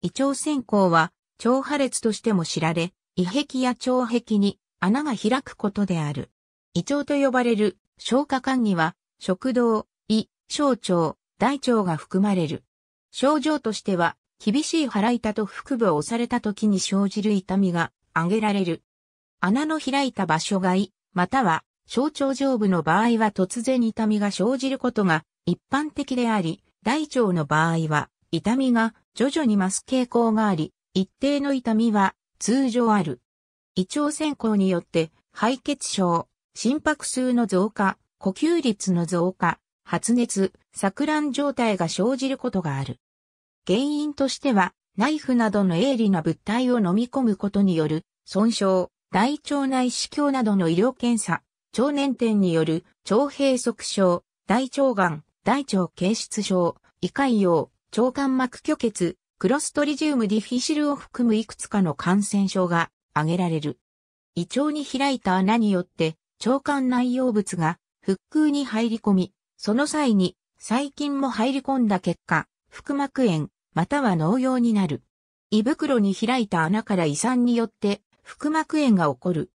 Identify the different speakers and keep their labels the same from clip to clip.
Speaker 1: 胃腸線孔は腸破裂としても知られ、胃壁や腸壁に穴が開くことである。胃腸と呼ばれる消化管には食道、胃、小腸、大腸が含まれる。症状としては、厳しい腹痛と腹部を押された時に生じる痛みが挙げられる。穴の開いた場所が胃、または小腸上部の場合は突然痛みが生じることが一般的であり、大腸の場合は痛みが徐々に増す傾向があり、一定の痛みは通常ある。胃腸先行によって肺血症、心拍数の増加、呼吸率の増加、発熱、錯乱状態が生じることがある。原因としては、ナイフなどの鋭利な物体を飲み込むことによる損傷、大腸内視鏡などの医療検査、腸年点による腸閉塞症、大腸がん、大腸形質症、胃潰瘍、腸管膜虚血、クロストリジウムディフィシルを含むいくつかの感染症が挙げられる。胃腸に開いた穴によって腸管内容物が腹腔に入り込み、その際に細菌も入り込んだ結果、腹膜炎、または脳用になる。胃袋に開いた穴から胃酸によって腹膜炎が起こる。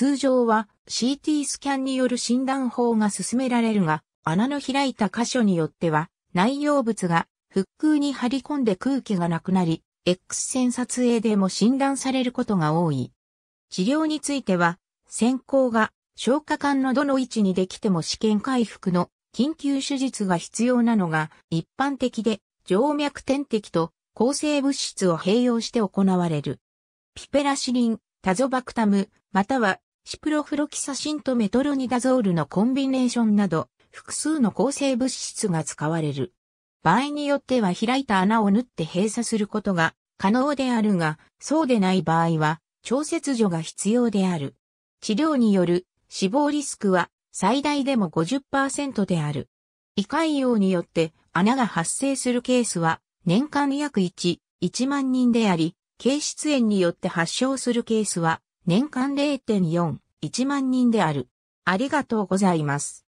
Speaker 1: 通常は CT スキャンによる診断法が進められるが、穴の開いた箇所によっては、内容物が腹腔に張り込んで空気がなくなり、X 線撮影でも診断されることが多い。治療については、先行が消化管のどの位置にできても試験回復の緊急手術が必要なのが一般的で、静脈点滴と抗生物質を併用して行われる。ピペラシリン、タゾバクタム、またはシプロフロキサシンとメトロニダゾールのコンビネーションなど、複数の抗生物質が使われる。場合によっては開いた穴を縫って閉鎖することが可能であるが、そうでない場合は、調節除が必要である。治療による死亡リスクは最大でも50%である。胃潰瘍によって穴が発生するケースは年間約1、1万人であり、軽出炎によって発症するケースは年間0.41万人である。ありがとうございます。